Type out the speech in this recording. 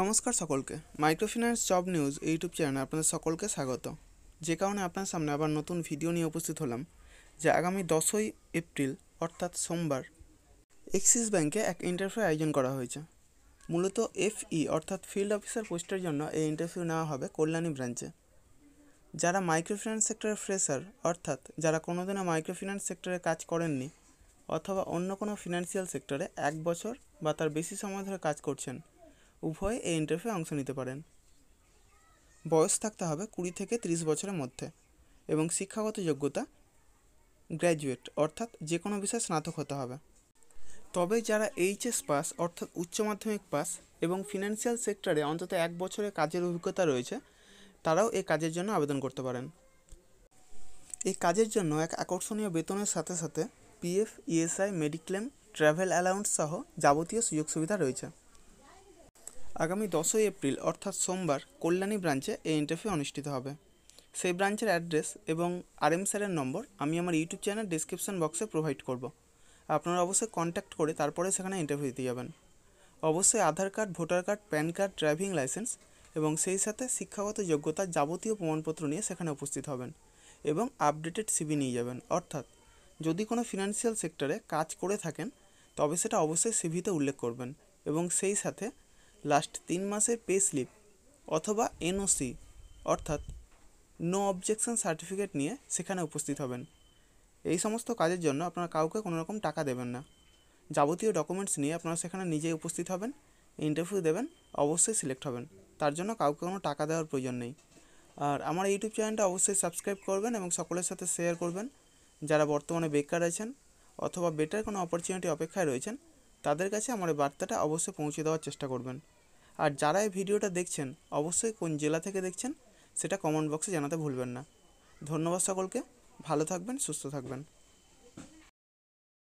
নমস্কার সকলকে microfinance job news YouTube চ্যানেলে আপনাদের সকলকে স্বাগত যে কারণে আপনার সামনে আবার নতুন ভিডিও নিয়ে উপস্থিত হলাম যে আগামী দশই এপ্রিল অর্থাৎ সোমবার এক্সিস ব্যাংকে এক ইন্টারভিউ আয়োজন করা হয়েছে মূলত এফই অর্থাৎ ফিল্ড অফিসার পোস্টের জন্য এই ইন্টারভিউ নেওয়া হবে কল্যাণী ব্রাঞ্চে যারা মাইক্রোফিন্যান্স সেক্টরের ফ্রেশার অর্থাৎ যারা কোনোদিনও মাইক্রোফিন্যান্স সেক্টরে কাজ করেননি অথবা অন্য কোনো ফিনান্সিয়াল সেক্টরে এক বছর বা তার বেশি সময় ধরে কাজ করছেন উভয় এই ইন্টারভিউ অংশ নিতে পারেন বয়স থাকতে হবে কুড়ি থেকে ত্রিশ বছরের মধ্যে এবং শিক্ষাগত যোগ্যতা গ্র্যাজুয়েট অর্থাৎ যে কোনো বিষয়ে স্নাতক হতে হবে তবে যারা এইচএস পাস অর্থাৎ উচ্চ মাধ্যমিক পাস এবং ফিনান্সিয়াল সেক্টরে অন্তত এক বছরের কাজের অভিজ্ঞতা রয়েছে তারাও এই কাজের জন্য আবেদন করতে পারেন এই কাজের জন্য এক আকর্ষণীয় বেতনের সাথে সাথে PF ESI mediclaim travel allowance সহ যাবতীয় সুযোগ সুবিধা রয়েছে আগামী দশই এপ্রিল অর্থাৎ সোমবার কল্যাণী ব্রাঞ্চে এই ইন্টারভিউ অনুষ্ঠিত হবে সেই ব্রাঞ্চের অ্যাড্রেস এবং আরএম স্যারের নম্বর আমি আমার ইউটিউব চ্যানেল ডিসক্রিপশন বক্সে প্রোভাইড করব আপনারা অবশ্যই কন্ট্যাক্ট করে তারপরে সেখানে ইন্টারভিউ দিতে যাবেন অবশ্যই Aadhaar card voter card PAN card driving licence এবং সেই সাথে শিক্ষাগত যোগ্যতার যাবতীয় প্রমাণপত্র নিয়ে সেখানে উপস্থিত হবেন এবং আপডেটেড সিবি নিয়ে যাবেন অর্থাৎ যদি কোনো ফিনান্সিয়াল সেক্টরে কাজ করে থাকেন তবে সেটা অবশ্যই সিভিতে উল্লেখ করবেন এবং সেই সাথে লাস্ট তিন মাসের পে স্লিপ অথবা এনওসি অর্থাৎ নো অবজেকশন সার্টিফিকেট নিয়ে সেখানে উপস্থিত হবেন এই সমস্ত কাজের জন্য আপনারা কাউকে কোনো রকম টাকা দেবেন না যাবতীয় ডকুমেন্টস নিয়ে আপনারা সেখানে নিজেই উপস্থিত হবেন ইন্টারভিউ দেবেন অবশ্যই সিলেক্ট হবেন তার জন্য কাউকে কোনো টাকা দেওয়ার প্রয়োজন নেই আর আমার ইউটিউব চ্যানেলটা অবশ্যই সাবস্ক্রাইব করবেন এবং সকলের সাথে শেয়ার করবেন যারা বর্তমানে বেকার আছেন অথবা বেটার কোনো অপরচুনিটি অপেক্ষায় রয়েছেন তাদের কাছে আমার বার্তাটা অবশ্যই পৌঁছে দেওয়ার চেষ্টা করবেন আর যারা এই ভিডিওটা দেখছেন অবশ্যই কোন জেলা থেকে দেখছেন সেটা কমেন্ট বক্সে জানাতে ভুলবেন না ধন্যবাদ সকলকে ভালো থাকবেন সুস্থ থাকবেন